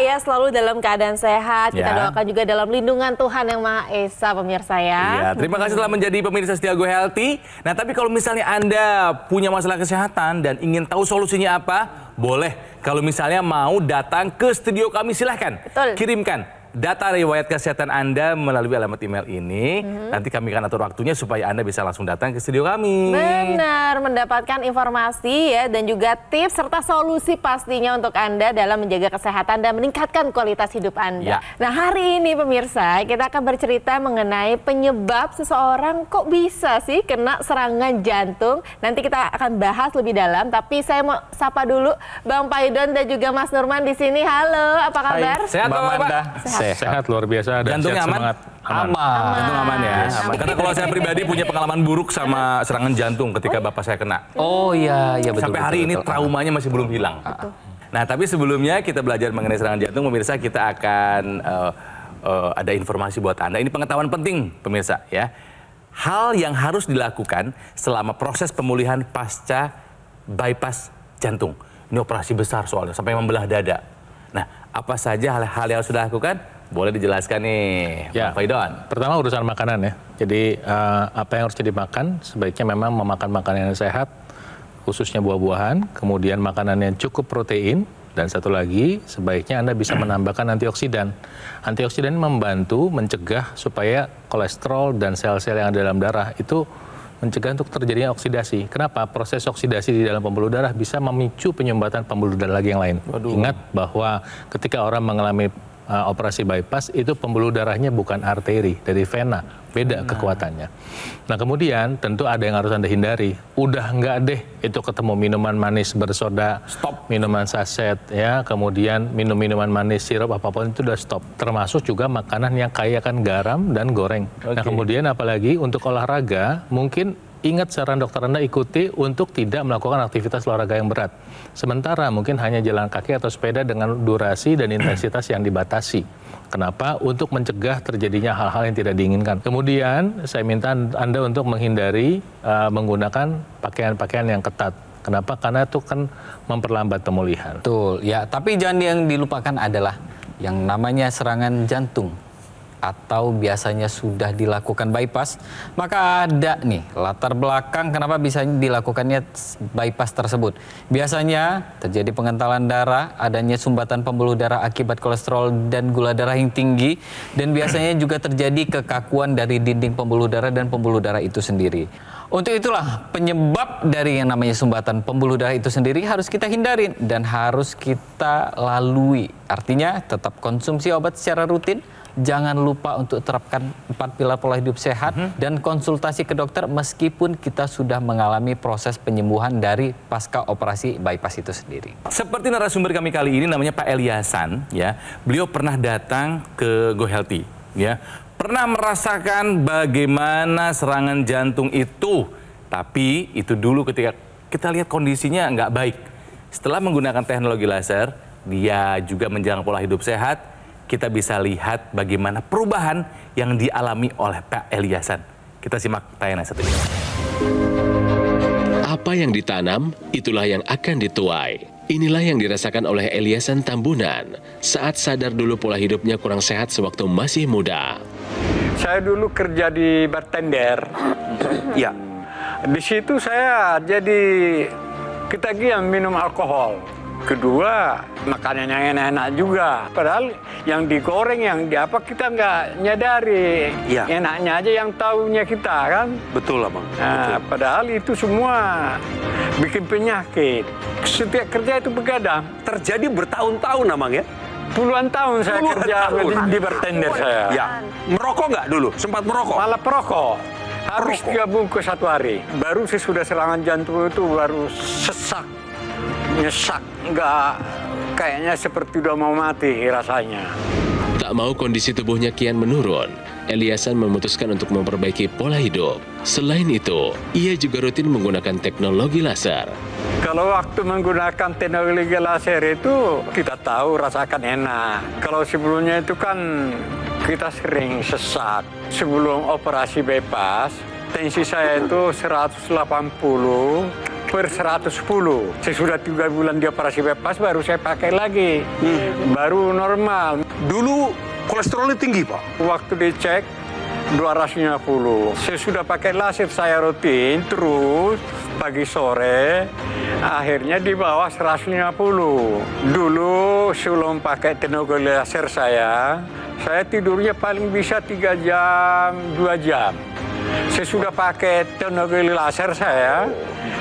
Ya selalu dalam keadaan sehat. Kita ya. doakan juga dalam lindungan Tuhan Yang Maha Esa pemirsa ya. ya. terima kasih telah menjadi pemirsa setia Go Healthy. Nah, tapi kalau misalnya Anda punya masalah kesehatan dan ingin tahu solusinya apa, boleh kalau misalnya mau datang ke studio kami silahkan Betul. kirimkan data riwayat kesehatan Anda melalui alamat email ini. Hmm. Nanti kami akan atur waktunya supaya Anda bisa langsung datang ke studio kami. Benar, mendapatkan informasi ya dan juga tips serta solusi pastinya untuk Anda dalam menjaga kesehatan dan meningkatkan kualitas hidup Anda. Ya. Nah, hari ini pemirsa, kita akan bercerita mengenai penyebab seseorang kok bisa sih kena serangan jantung. Nanti kita akan bahas lebih dalam, tapi saya mau sapa dulu Bang Paidon dan juga Mas Nurman di sini. Halo, apa kabar? Hai. Sehat, Mbak Sehat sehat. Sehat luar biasa dan Jantungnya sehat aman? semangat. Aman. aman. Jantung aman ya. Aman. Karena kalau saya pribadi punya pengalaman buruk sama serangan jantung ketika oh. bapak saya kena. Oh iya, iya betul. Sampai hari betul, ini betul. traumanya masih belum ah. hilang. Ah. Betul. Nah, tapi sebelumnya kita belajar mengenai serangan jantung, pemirsa kita akan uh, uh, ada informasi buat Anda. Ini pengetahuan penting, pemirsa ya. Hal yang harus dilakukan selama proses pemulihan pasca bypass jantung. Ini operasi besar soalnya sampai membelah dada. Nah, apa saja hal-hal yang sudah lakukan? Boleh dijelaskan nih, ya. Pak Faidon. Pertama urusan makanan ya. Jadi uh, apa yang harus jadi makan sebaiknya memang memakan makanan yang sehat, khususnya buah-buahan, kemudian makanan yang cukup protein, dan satu lagi, sebaiknya Anda bisa menambahkan antioksidan. Antioksidan membantu mencegah supaya kolesterol dan sel-sel yang ada dalam darah itu mencegah untuk terjadinya oksidasi. Kenapa? Proses oksidasi di dalam pembuluh darah bisa memicu penyumbatan pembuluh darah lagi yang lain. Waduh. Ingat bahwa ketika orang mengalami uh, operasi bypass itu pembuluh darahnya bukan arteri dari vena, beda nah. kekuatannya. Nah kemudian tentu ada yang harus anda hindari. Udah nggak deh itu ketemu minuman manis bersoda, stop minuman saset ya, kemudian minum minuman manis sirup apapun itu udah stop. Termasuk juga makanan yang kaya akan garam dan goreng. Okay. Nah kemudian apalagi untuk olahraga mungkin ingat saran dokter Anda ikuti untuk tidak melakukan aktivitas olahraga yang berat. Sementara mungkin hanya jalan kaki atau sepeda dengan durasi dan intensitas yang dibatasi. Kenapa? Untuk mencegah terjadinya hal-hal yang tidak diinginkan. Kemudian saya minta Anda untuk menghindari uh, menggunakan pakaian-pakaian yang ketat. Kenapa? Karena itu kan memperlambat pemulihan. Betul, ya. Tapi jangan yang dilupakan adalah yang namanya serangan jantung atau biasanya sudah dilakukan bypass, maka ada nih latar belakang kenapa bisa dilakukannya bypass tersebut. Biasanya terjadi pengentalan darah, adanya sumbatan pembuluh darah akibat kolesterol dan gula darah yang tinggi, dan biasanya juga terjadi kekakuan dari dinding pembuluh darah dan pembuluh darah itu sendiri. Untuk itulah penyebab dari yang namanya sumbatan pembuluh darah itu sendiri harus kita hindarin dan harus kita lalui. Artinya tetap konsumsi obat secara rutin, jangan lupa untuk terapkan empat pilar pola hidup sehat mm -hmm. dan konsultasi ke dokter meskipun kita sudah mengalami proses penyembuhan dari pasca operasi bypass itu sendiri. Seperti narasumber kami kali ini namanya Pak Eliasan ya. Beliau pernah datang ke Go Healthy ya. Pernah merasakan bagaimana serangan jantung itu. Tapi itu dulu ketika kita lihat kondisinya nggak baik. Setelah menggunakan teknologi laser, dia juga menjalankan pola hidup sehat, kita bisa lihat bagaimana perubahan yang dialami oleh Pak Eliasan. Kita simak tayangan satu ini. Apa yang ditanam, itulah yang akan dituai. Inilah yang dirasakan oleh Eliasan Tambunan saat sadar dulu pola hidupnya kurang sehat sewaktu masih muda. Saya dulu kerja di bartender. ya. Di situ saya jadi ketagihan minum alkohol Kedua, makanannya enak-enak juga. Padahal yang digoreng, yang di apa kita nggak nyadari. Ya. Enaknya aja yang tahunya kita kan. Betul lah bang. Nah, Betul. padahal itu semua bikin penyakit. Setiap kerja itu begadang. Terjadi bertahun-tahun namanya ya? Puluhan tahun saya Puluhan kerja tahun. di, di bartender saya. Ya. Merokok nggak dulu? Sempat merokok? Malah perokok. Harus tiga bungkus satu hari. Baru sih sudah serangan jantung itu baru sesak nyesak, nggak kayaknya seperti udah mau mati rasanya. Tak mau kondisi tubuhnya kian menurun, Eliasan memutuskan untuk memperbaiki pola hidup. Selain itu, ia juga rutin menggunakan teknologi laser. Kalau waktu menggunakan teknologi laser itu kita tahu rasakan enak. Kalau sebelumnya itu kan kita sering sesat. Sebelum operasi bebas, tensi saya itu 180, per 110. Sesudah tiga bulan dia operasi bebas baru saya pakai lagi. Hmm. Baru normal. Dulu kolesterolnya tinggi, Pak? Waktu dicek 250. Saya sudah pakai laser saya rutin terus pagi sore akhirnya di bawah 150. Dulu sebelum pakai tenaga laser saya, saya tidurnya paling bisa 3 jam, 2 jam. Saya sudah pakai tenaga laser saya,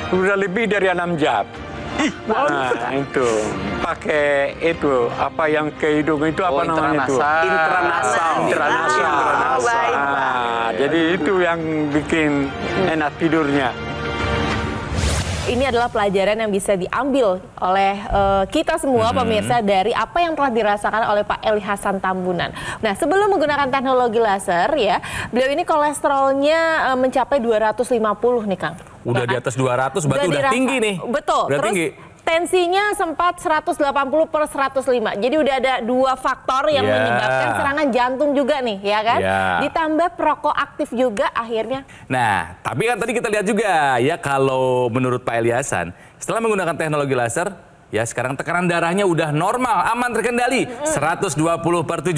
sudah lebih dari enam jam. Ih, eh, nah, itu pakai itu apa yang ke hidung itu apa oh, namanya itu intranasal intranasal ah, intranasal Ah, oh, nah, jadi itu yang bikin enak tidurnya ini adalah pelajaran yang bisa diambil oleh uh, kita semua hmm. pemirsa dari apa yang telah dirasakan oleh Pak Eli Hasan Tambunan. Nah, sebelum menggunakan teknologi laser ya, beliau ini kolesterolnya uh, mencapai 250 nih Kang udah di nah, atas 200 berarti udah, udah tinggi nih. Betul. Udah Terus tinggi. Tensinya sempat 180 per 105. Jadi udah ada dua faktor yang yeah. menyebabkan serangan jantung juga nih, ya kan? Yeah. Ditambah perokok aktif juga akhirnya. Nah, tapi kan tadi kita lihat juga ya kalau menurut Pak Eliasan, setelah menggunakan teknologi laser, Ya sekarang tekanan darahnya udah normal, aman terkendali. 120 per 75.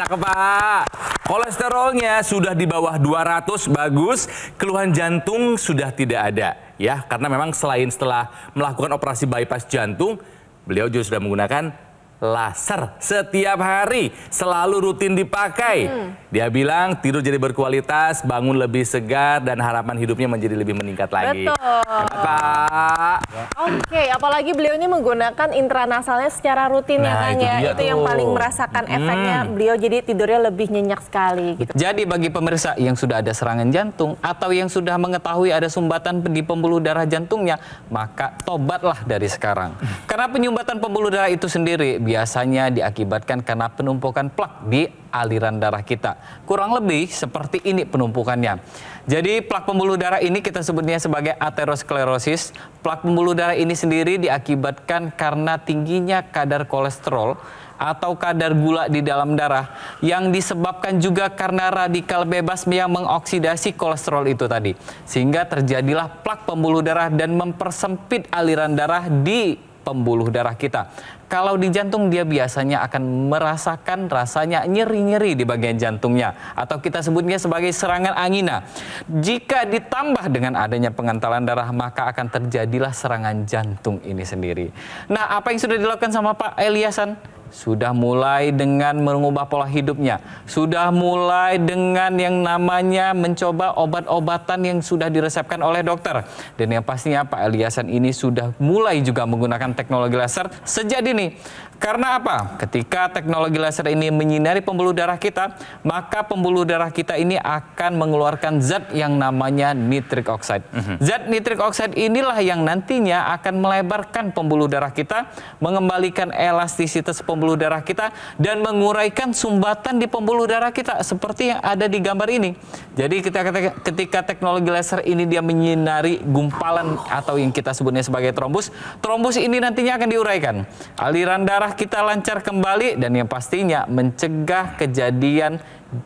Cakep pak. Kolesterolnya sudah di bawah 200, bagus. Keluhan jantung sudah tidak ada. Ya karena memang selain setelah melakukan operasi bypass jantung, beliau juga sudah menggunakan laser setiap hari, selalu rutin dipakai. Hmm. Dia bilang tidur jadi berkualitas, bangun lebih segar dan harapan hidupnya menjadi lebih meningkat lagi. Betul. Pak. Oke, apalagi beliau ini menggunakan intranasalnya secara rutin ya, nah, ya kan itu ya. Itu yang paling merasakan hmm. efeknya beliau jadi tidurnya lebih nyenyak sekali gitu. Jadi bagi pemirsa yang sudah ada serangan jantung atau yang sudah mengetahui ada sumbatan di pembuluh darah jantungnya, maka tobatlah dari sekarang. Karena penyumbatan pembuluh darah itu sendiri biasanya diakibatkan karena penumpukan plak di aliran darah kita. Kurang lebih seperti ini penumpukannya. Jadi plak pembuluh darah ini kita sebutnya sebagai aterosklerosis. Plak pembuluh darah ini sendiri diakibatkan karena tingginya kadar kolesterol atau kadar gula di dalam darah yang disebabkan juga karena radikal bebas yang mengoksidasi kolesterol itu tadi. Sehingga terjadilah plak pembuluh darah dan mempersempit aliran darah di pembuluh darah kita. Kalau di jantung dia biasanya akan merasakan rasanya nyeri-nyeri di bagian jantungnya atau kita sebutnya sebagai serangan angina. Jika ditambah dengan adanya pengentalan darah maka akan terjadilah serangan jantung ini sendiri. Nah, apa yang sudah dilakukan sama Pak Eliasan? sudah mulai dengan mengubah pola hidupnya, sudah mulai dengan yang namanya mencoba obat-obatan yang sudah diresepkan oleh dokter. Dan yang pastinya Pak Eliasan ini sudah mulai juga menggunakan teknologi laser sejak dini karena apa? Ketika teknologi laser ini menyinari pembuluh darah kita, maka pembuluh darah kita ini akan mengeluarkan zat yang namanya nitric oxide. Mm -hmm. Zat nitric oxide inilah yang nantinya akan melebarkan pembuluh darah kita, mengembalikan elastisitas pembuluh darah kita, dan menguraikan sumbatan di pembuluh darah kita seperti yang ada di gambar ini. Jadi kita ketika teknologi laser ini dia menyinari gumpalan atau yang kita sebutnya sebagai trombus, trombus ini nantinya akan diuraikan. Aliran darah darah kita lancar kembali dan yang pastinya mencegah kejadian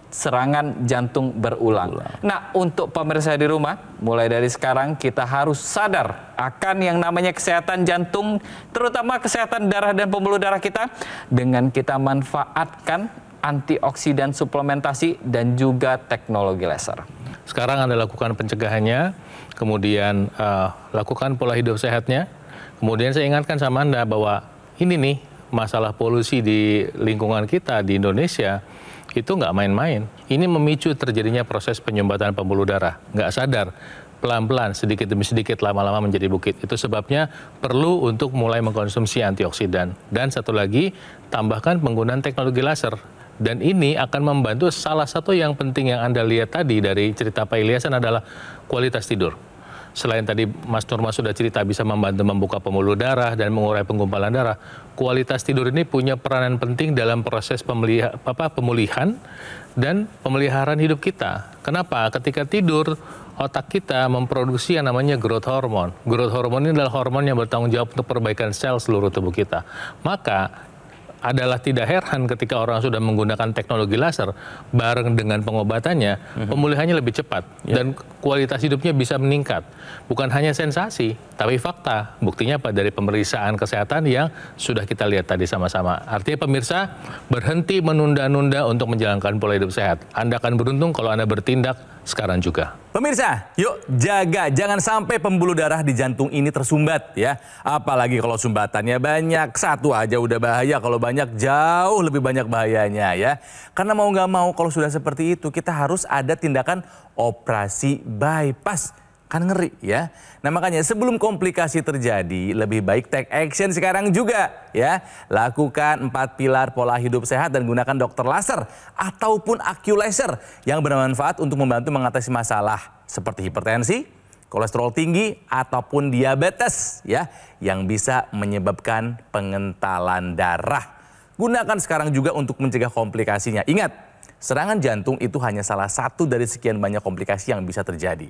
serangan jantung berulang. Nah, untuk pemirsa di rumah, mulai dari sekarang kita harus sadar akan yang namanya kesehatan jantung, terutama kesehatan darah dan pembuluh darah kita dengan kita manfaatkan antioksidan suplementasi dan juga teknologi laser. Sekarang Anda lakukan pencegahannya, kemudian uh, lakukan pola hidup sehatnya. Kemudian saya ingatkan sama Anda bahwa ini nih masalah polusi di lingkungan kita di Indonesia itu nggak main-main. Ini memicu terjadinya proses penyumbatan pembuluh darah. Nggak sadar, pelan-pelan, sedikit demi sedikit, lama-lama menjadi bukit. Itu sebabnya perlu untuk mulai mengkonsumsi antioksidan. Dan satu lagi, tambahkan penggunaan teknologi laser. Dan ini akan membantu salah satu yang penting yang Anda lihat tadi dari cerita Pak Ilyasan adalah kualitas tidur selain tadi Mas Nurma sudah cerita bisa membantu membuka pembuluh darah dan mengurai penggumpalan darah, kualitas tidur ini punya peranan penting dalam proses apa, pemulihan dan pemeliharaan hidup kita. Kenapa? Ketika tidur, otak kita memproduksi yang namanya growth hormone. Growth hormone ini adalah hormon yang bertanggung jawab untuk perbaikan sel seluruh tubuh kita. Maka adalah tidak heran ketika orang sudah menggunakan teknologi laser bareng dengan pengobatannya, mhm. pemulihannya lebih cepat yeah. dan kualitas hidupnya bisa meningkat. Bukan hanya sensasi, tapi fakta. Buktinya apa dari pemeriksaan kesehatan yang sudah kita lihat tadi sama-sama. Artinya pemirsa berhenti menunda-nunda untuk menjalankan pola hidup sehat. Anda akan beruntung kalau Anda bertindak sekarang juga. Pemirsa, yuk jaga jangan sampai pembuluh darah di jantung ini tersumbat ya. Apalagi kalau sumbatannya banyak, satu aja udah bahaya kalau banyak jauh lebih banyak bahayanya ya. Karena mau nggak mau kalau sudah seperti itu kita harus ada tindakan operasi bypass. Kan ngeri ya. Nah makanya sebelum komplikasi terjadi lebih baik take action sekarang juga ya. Lakukan empat pilar pola hidup sehat dan gunakan dokter laser ataupun laser yang bermanfaat untuk membantu mengatasi masalah seperti hipertensi, kolesterol tinggi ataupun diabetes ya yang bisa menyebabkan pengentalan darah. Gunakan sekarang juga untuk mencegah komplikasinya. Ingat, serangan jantung itu hanya salah satu dari sekian banyak komplikasi yang bisa terjadi.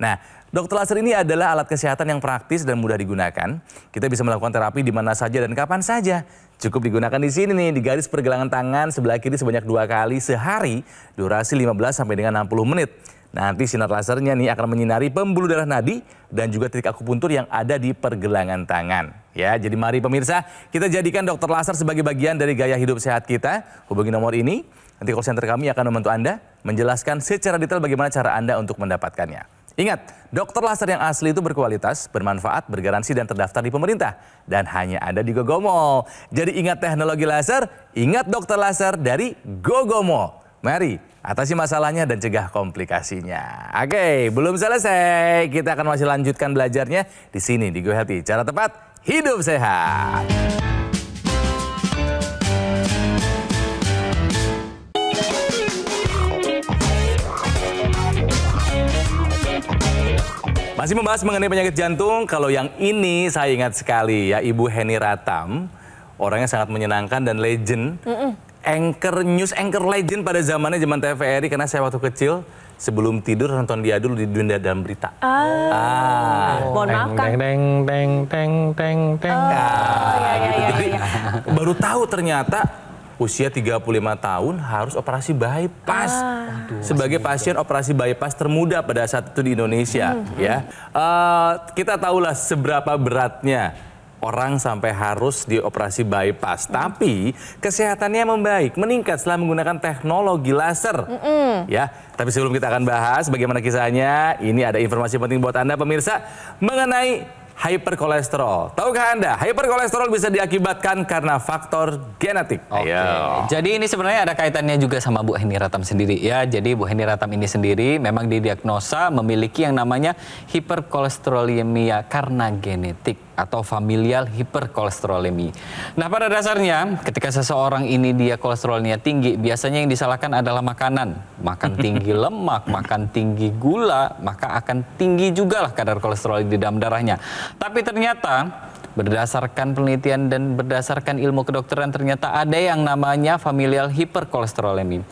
Nah, dokter laser ini adalah alat kesehatan yang praktis dan mudah digunakan. Kita bisa melakukan terapi di mana saja dan kapan saja. Cukup digunakan di sini nih, di garis pergelangan tangan sebelah kiri sebanyak dua kali sehari, durasi 15 sampai dengan 60 menit. Nanti sinar lasernya nih akan menyinari pembuluh darah nadi dan juga titik akupuntur yang ada di pergelangan tangan. Ya, jadi mari pemirsa, kita jadikan dokter laser sebagai bagian dari gaya hidup sehat kita. Hubungi nomor ini, nanti call center kami akan membantu Anda menjelaskan secara detail bagaimana cara Anda untuk mendapatkannya. Ingat, dokter laser yang asli itu berkualitas, bermanfaat, bergaransi dan terdaftar di pemerintah dan hanya ada di Gogomol. Jadi ingat teknologi laser, ingat dokter laser dari Gogomol. Mari atasi masalahnya dan cegah komplikasinya. Oke, belum selesai. Kita akan masih lanjutkan belajarnya di sini di GoHealthy. Cara tepat hidup sehat. Masih membahas mengenai penyakit jantung, kalau yang ini saya ingat sekali ya Ibu Heni Ratam, orangnya sangat menyenangkan dan legend. Mm -mm. Anchor news anchor legend pada zamannya zaman TVRI karena saya waktu kecil sebelum tidur nonton dia dulu di dunia dalam berita. Ah. ah. Mohon maaf kan. Teng teng teng teng teng Oh, ah. iya, iya, gitu. iya, Jadi iya. baru tahu ternyata usia 35 tahun harus operasi bypass. Ah. sebagai pasien operasi bypass termuda pada saat itu di Indonesia hmm. hmm. ya. Uh, kita tahulah seberapa beratnya orang sampai harus dioperasi bypass, mm. tapi kesehatannya membaik, meningkat setelah menggunakan teknologi laser. Mm -mm. Ya, tapi sebelum kita akan bahas bagaimana kisahnya, ini ada informasi penting buat Anda pemirsa mengenai hiperkolesterol. Tahukah Anda, hiperkolesterol bisa diakibatkan karena faktor genetik. Oke. Okay. Jadi ini sebenarnya ada kaitannya juga sama Bu Heni Ratam sendiri ya. Jadi Bu Heni Ratam ini sendiri memang didiagnosa memiliki yang namanya hiperkolesterolemia karena genetik atau familial hiperkolesterolemi. Nah, pada dasarnya ketika seseorang ini dia kolesterolnya tinggi, biasanya yang disalahkan adalah makanan. Makan tinggi lemak, makan tinggi gula, maka akan tinggi juga lah kadar kolesterol di dalam darahnya. Tapi ternyata berdasarkan penelitian dan berdasarkan ilmu kedokteran ternyata ada yang namanya familial hiperkolesterolemi.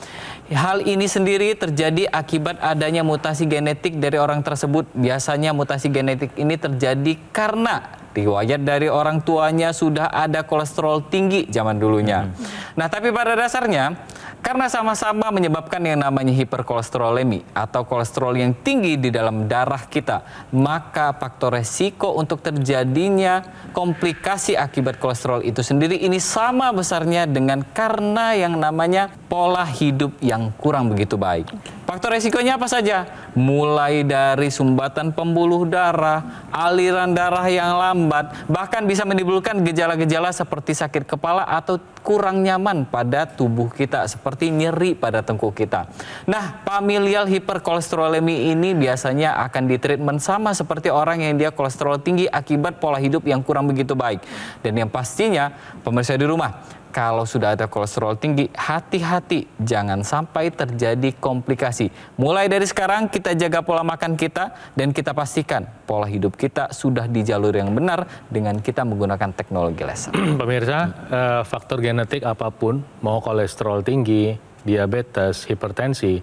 Hal ini sendiri terjadi akibat adanya mutasi genetik dari orang tersebut. Biasanya mutasi genetik ini terjadi karena riwayat dari orang tuanya sudah ada kolesterol tinggi zaman dulunya. Hmm. Nah, tapi pada dasarnya karena sama-sama menyebabkan yang namanya hiperkolesterolemi atau kolesterol yang tinggi di dalam darah kita, maka faktor resiko untuk terjadinya komplikasi akibat kolesterol itu sendiri ini sama besarnya dengan karena yang namanya pola hidup yang kurang begitu baik. Faktor resikonya apa saja? Mulai dari sumbatan pembuluh darah, aliran darah yang lambat, bahkan bisa menimbulkan gejala-gejala seperti sakit kepala atau kurang nyaman pada tubuh kita seperti seperti nyeri pada tengkuk kita. Nah, familial hiperkolesterolemi ini biasanya akan ditreatment sama seperti orang yang dia kolesterol tinggi akibat pola hidup yang kurang begitu baik. Dan yang pastinya, pemirsa di rumah, kalau sudah ada kolesterol tinggi, hati-hati jangan sampai terjadi komplikasi. Mulai dari sekarang kita jaga pola makan kita dan kita pastikan pola hidup kita sudah di jalur yang benar dengan kita menggunakan teknologi laser. Pemirsa, eh, faktor genetik apapun, mau kolesterol tinggi, diabetes, hipertensi,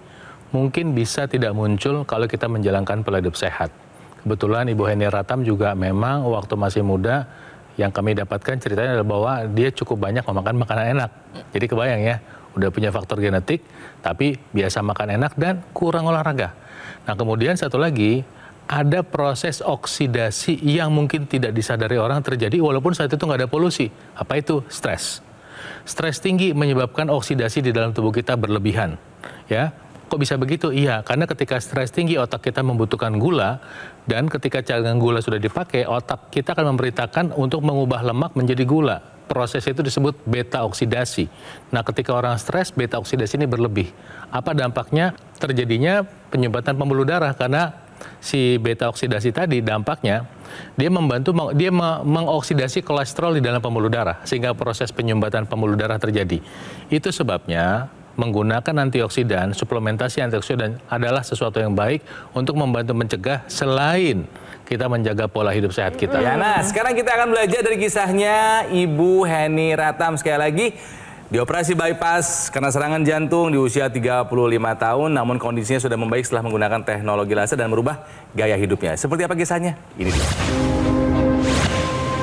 mungkin bisa tidak muncul kalau kita menjalankan pola hidup sehat. Kebetulan Ibu Heni Ratam juga memang waktu masih muda yang kami dapatkan ceritanya adalah bahwa dia cukup banyak memakan makanan enak. Jadi kebayang ya, udah punya faktor genetik, tapi biasa makan enak dan kurang olahraga. Nah kemudian satu lagi, ada proses oksidasi yang mungkin tidak disadari orang terjadi walaupun saat itu nggak ada polusi. Apa itu? Stres. Stres tinggi menyebabkan oksidasi di dalam tubuh kita berlebihan. Ya, kok bisa begitu? Iya, karena ketika stres tinggi otak kita membutuhkan gula dan ketika cadangan gula sudah dipakai, otak kita akan memberitakan untuk mengubah lemak menjadi gula. Proses itu disebut beta oksidasi. Nah, ketika orang stres, beta oksidasi ini berlebih. Apa dampaknya? Terjadinya penyumbatan pembuluh darah karena si beta oksidasi tadi dampaknya dia membantu dia mengoksidasi kolesterol di dalam pembuluh darah sehingga proses penyumbatan pembuluh darah terjadi. Itu sebabnya menggunakan antioksidan, suplementasi antioksidan adalah sesuatu yang baik untuk membantu mencegah selain kita menjaga pola hidup sehat kita. Ya, nah sekarang kita akan belajar dari kisahnya Ibu Heni Ratam sekali lagi. Dioperasi bypass karena serangan jantung di usia 35 tahun namun kondisinya sudah membaik setelah menggunakan teknologi laser dan merubah gaya hidupnya. Seperti apa kisahnya? Ini dia.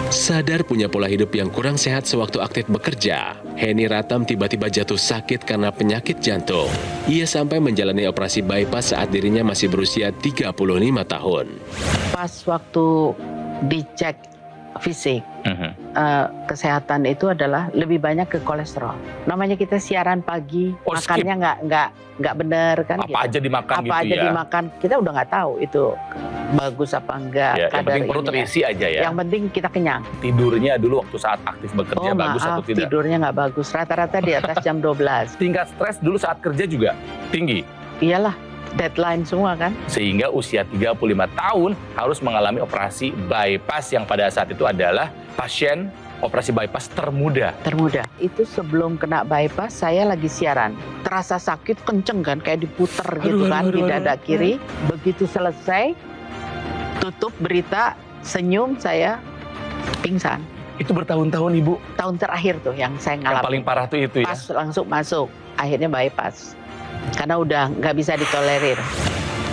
Sadar punya pola hidup yang kurang sehat sewaktu aktif bekerja, Henny Ratam tiba-tiba jatuh sakit karena penyakit jantung. Ia sampai menjalani operasi bypass saat dirinya masih berusia 35 tahun. Pas waktu dicek fisik. uh kesehatan itu adalah lebih banyak ke kolesterol. Namanya kita siaran pagi, oh, makannya nggak nggak nggak benar kan? Apa gitu. aja dimakan apa gitu aja ya? dimakan, kita udah nggak tahu itu bagus apa enggak. Ya, yang penting perut terisi aja ya. Yang penting kita kenyang. Tidurnya dulu waktu saat aktif bekerja oh, bagus maaf, atau tidak? Tidurnya nggak bagus, rata-rata di atas jam 12. Tingkat stres dulu saat kerja juga tinggi. Iyalah, deadline semua kan. Sehingga usia 35 tahun harus mengalami operasi bypass yang pada saat itu adalah pasien operasi bypass termuda. Termuda. Itu sebelum kena bypass saya lagi siaran. Terasa sakit kenceng kan kayak diputer aduh, gitu kan aduh, aduh, di dada aduh. kiri. Begitu selesai tutup berita senyum saya pingsan. Itu bertahun-tahun Ibu. Tahun terakhir tuh yang saya ngalamin. Yang paling parah tuh itu ya. Pas langsung masuk, akhirnya bypass karena udah nggak bisa ditolerir.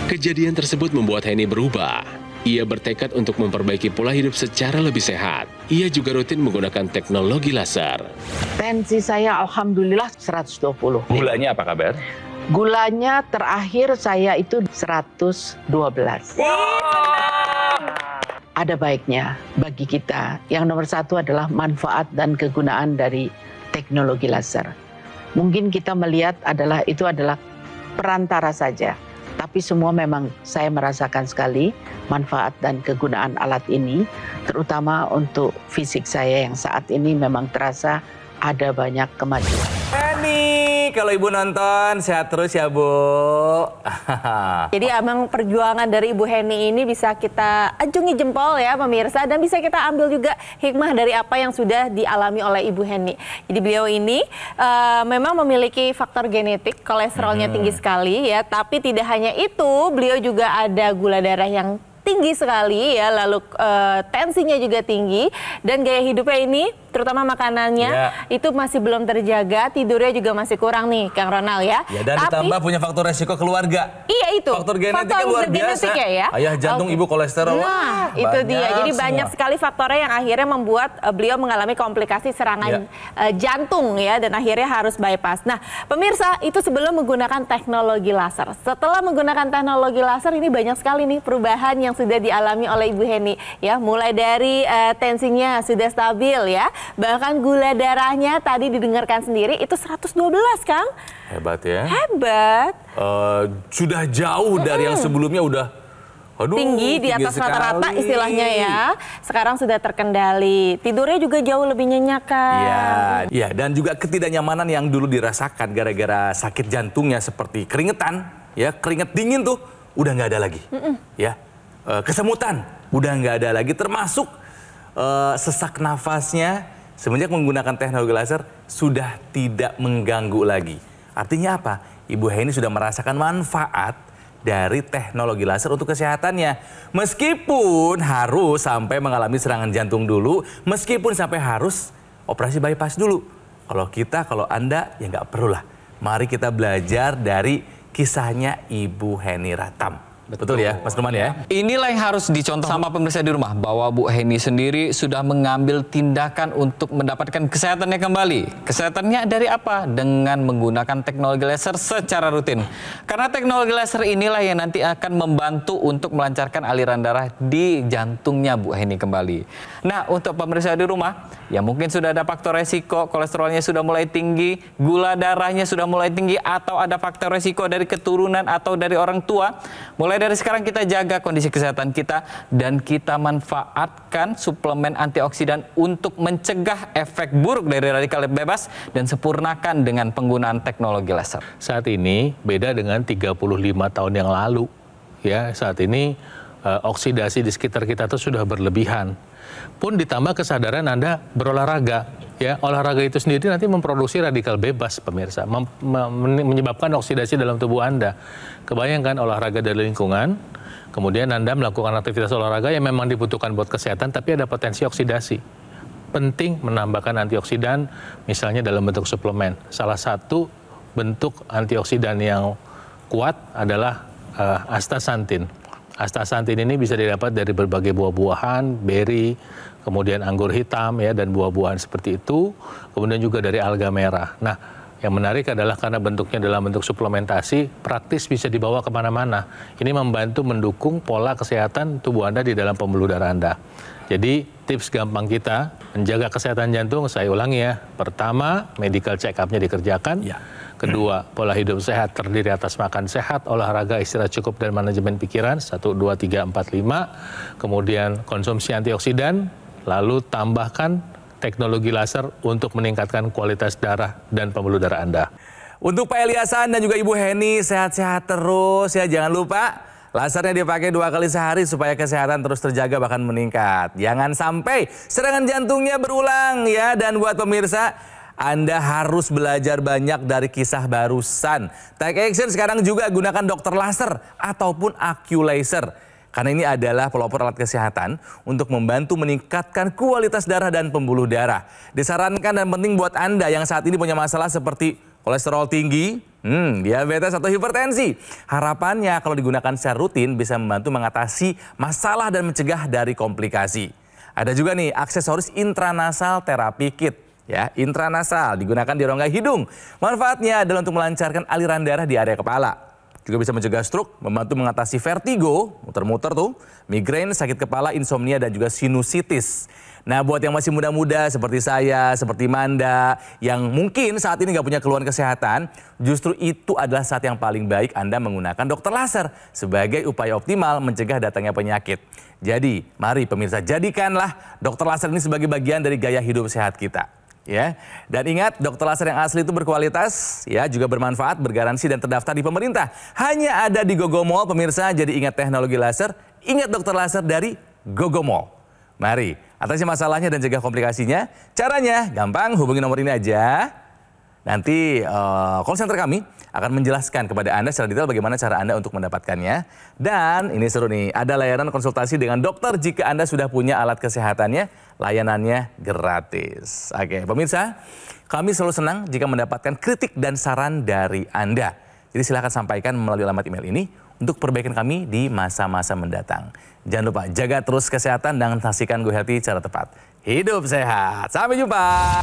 Kejadian tersebut membuat Henny berubah. Ia bertekad untuk memperbaiki pola hidup secara lebih sehat. Ia juga rutin menggunakan teknologi laser. Tensi saya alhamdulillah 120. Gulanya apa kabar? Gulanya terakhir saya itu 112. Wow! ada baiknya bagi kita. Yang nomor satu adalah manfaat dan kegunaan dari teknologi laser mungkin kita melihat adalah itu adalah perantara saja. Tapi semua memang saya merasakan sekali manfaat dan kegunaan alat ini, terutama untuk fisik saya yang saat ini memang terasa ada banyak kemajuan kalau Ibu nonton, sehat terus ya Bu. Jadi emang perjuangan dari Ibu Heni ini bisa kita acungi jempol ya pemirsa. Dan bisa kita ambil juga hikmah dari apa yang sudah dialami oleh Ibu Heni. Jadi beliau ini uh, memang memiliki faktor genetik, kolesterolnya hmm. tinggi sekali ya. Tapi tidak hanya itu, beliau juga ada gula darah yang tinggi sekali ya, lalu uh, tensinya juga tinggi dan gaya hidupnya ini terutama makanannya ya. itu masih belum terjaga, tidurnya juga masih kurang nih Kang Ronald ya. Ya dan Tapi, ditambah punya faktor resiko keluarga. Iya itu. Faktor genetik luar biasa. ya. Ayah jantung, okay. ibu kolesterol. Nah, Wah, itu dia. Jadi semua. banyak sekali faktornya yang akhirnya membuat uh, beliau mengalami komplikasi serangan ya. uh, jantung ya dan akhirnya harus bypass. Nah, pemirsa itu sebelum menggunakan teknologi laser. Setelah menggunakan teknologi laser ini banyak sekali nih perubahan yang sudah dialami oleh Ibu Heni ya mulai dari uh, tensinya sudah stabil ya bahkan gula darahnya tadi didengarkan sendiri itu 112 Kang hebat ya hebat uh, sudah jauh dari yang sebelumnya udah Aduh, tinggi di atas rata-rata istilahnya ya. Sekarang sudah terkendali. Tidurnya juga jauh lebih nyenyak kan. Iya, ya, dan juga ketidaknyamanan yang dulu dirasakan gara-gara sakit jantungnya seperti keringetan, ya keringet dingin tuh udah nggak ada lagi. Mm -mm. Ya, uh, kesemutan udah nggak ada lagi termasuk uh, sesak nafasnya semenjak menggunakan teknologi laser sudah tidak mengganggu lagi. Artinya apa? Ibu Heni sudah merasakan manfaat dari teknologi laser untuk kesehatannya. Meskipun harus sampai mengalami serangan jantung dulu, meskipun sampai harus operasi bypass dulu. Kalau kita, kalau Anda, ya nggak lah. Mari kita belajar dari kisahnya Ibu Heni Ratam. Betul, Betul ya, Mas Numan ya. Inilah yang harus dicontoh sama pemirsa di rumah bahwa Bu Heni sendiri sudah mengambil tindakan untuk mendapatkan kesehatannya kembali. Kesehatannya dari apa? Dengan menggunakan teknologi laser secara rutin. Karena teknologi laser inilah yang nanti akan membantu untuk melancarkan aliran darah di jantungnya Bu Heni kembali. Nah, untuk pemirsa di rumah ya mungkin sudah ada faktor resiko kolesterolnya sudah mulai tinggi, gula darahnya sudah mulai tinggi atau ada faktor resiko dari keturunan atau dari orang tua, mulai Mulai dari sekarang kita jaga kondisi kesehatan kita dan kita manfaatkan suplemen antioksidan untuk mencegah efek buruk dari radikal bebas dan sempurnakan dengan penggunaan teknologi laser. Saat ini beda dengan 35 tahun yang lalu. Ya, saat ini eh, oksidasi di sekitar kita itu sudah berlebihan pun ditambah kesadaran Anda berolahraga ya olahraga itu sendiri nanti memproduksi radikal bebas pemirsa menyebabkan oksidasi dalam tubuh anda kebayangkan olahraga dari lingkungan kemudian anda melakukan aktivitas olahraga yang memang dibutuhkan buat kesehatan tapi ada potensi oksidasi penting menambahkan antioksidan misalnya dalam bentuk suplemen salah satu bentuk antioksidan yang kuat adalah uh, astaxanthin Astaxanthin ini bisa didapat dari berbagai buah-buahan, berry, kemudian anggur hitam ya dan buah-buahan seperti itu, kemudian juga dari alga merah. Nah, yang menarik adalah karena bentuknya dalam bentuk suplementasi, praktis bisa dibawa kemana-mana. Ini membantu mendukung pola kesehatan tubuh Anda di dalam pembuluh darah Anda. Jadi tips gampang kita menjaga kesehatan jantung saya ulangi ya pertama medical check upnya dikerjakan ya. kedua pola hidup sehat terdiri atas makan sehat olahraga istirahat cukup dan manajemen pikiran satu dua tiga empat lima kemudian konsumsi antioksidan lalu tambahkan teknologi laser untuk meningkatkan kualitas darah dan pembuluh darah Anda. Untuk Pak Eliasan dan juga Ibu Heni sehat-sehat terus ya jangan lupa Lasernya dipakai dua kali sehari supaya kesehatan terus terjaga bahkan meningkat. Jangan sampai serangan jantungnya berulang ya. Dan buat pemirsa, anda harus belajar banyak dari kisah barusan. Take action sekarang juga gunakan dokter laser ataupun laser. Karena ini adalah pelopor alat kesehatan untuk membantu meningkatkan kualitas darah dan pembuluh darah. Disarankan dan penting buat Anda yang saat ini punya masalah seperti kolesterol tinggi, hmm, diabetes atau hipertensi. Harapannya kalau digunakan secara rutin bisa membantu mengatasi masalah dan mencegah dari komplikasi. Ada juga nih aksesoris intranasal terapi kit ya intranasal digunakan di rongga hidung. Manfaatnya adalah untuk melancarkan aliran darah di area kepala. Juga bisa mencegah stroke, membantu mengatasi vertigo, muter-muter tuh, migrain, sakit kepala, insomnia, dan juga sinusitis. Nah buat yang masih muda-muda seperti saya, seperti Manda, yang mungkin saat ini nggak punya keluhan kesehatan, justru itu adalah saat yang paling baik Anda menggunakan dokter laser sebagai upaya optimal mencegah datangnya penyakit. Jadi mari pemirsa jadikanlah dokter laser ini sebagai bagian dari gaya hidup sehat kita ya. Dan ingat, dokter laser yang asli itu berkualitas, ya, juga bermanfaat, bergaransi dan terdaftar di pemerintah. Hanya ada di Gogo Mall, pemirsa. Jadi ingat teknologi laser, ingat dokter laser dari Gogo Mall. Mari Atasi masalahnya dan cegah komplikasinya. Caranya gampang, hubungi nomor ini aja. Nanti uh, call center kami akan menjelaskan kepada Anda secara detail bagaimana cara Anda untuk mendapatkannya. Dan ini seru nih, ada layanan konsultasi dengan dokter jika Anda sudah punya alat kesehatannya, layanannya gratis. Oke, pemirsa, kami selalu senang jika mendapatkan kritik dan saran dari Anda. Jadi silakan sampaikan melalui alamat email ini untuk perbaikan kami di masa-masa mendatang. Jangan lupa jaga terus kesehatan dan saksikan Go Healthy cara tepat. Hidup sehat. Sampai jumpa.